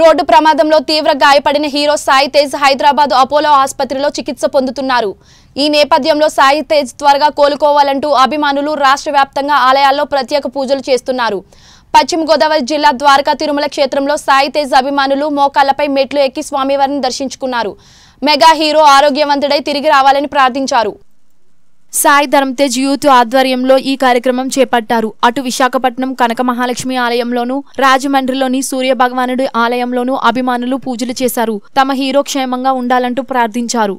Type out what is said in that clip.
road ప్రమాదంలో తీవ్ర గాయపడిన హీరో సాయి తేజ్ హైదరాబాద్ అపోలో ఆసుపత్రిలో చికిత్స పొందుతున్నారు ఈ నేపథ్యంలో సాయి తేజ్ త్వరగా కోలుకోవాలంటూ అభిమానులు రాష్ట్ర వ్యాప్తంగా ఆలయాల్లో ప్రత్యేక పూజలు చేస్తున్నారు పశ్చిమ గోదావరి జిల్లా ద్వారకా తిరుమల క్షేత్రంలో సాయి తేజ్ అభిమానులు మోకాళ్లపై మెట్లు ఎక్కి స్వామివారిని దర్శించుకున్నారు మెగా హీరో ఆరోగ్యవంతుడై తిరిగి రావాలని ప్రార్థించారు సాయి ధరంతేజ్ తేజ్ యూత్ ఆధ్వర్యంలో ఈ కార్యక్రమం చేపట్టారు అటు విశాఖపట్నం కనక మహాలక్ష్మి ఆలయంలోను రాజమండ్రిలోని సూర్య భగవానుడి ఆలయంలోనూ అభిమానులు పూజలు చేశారు తమ హీరో క్షేమంగా ఉండాలంటూ ప్రార్థించారు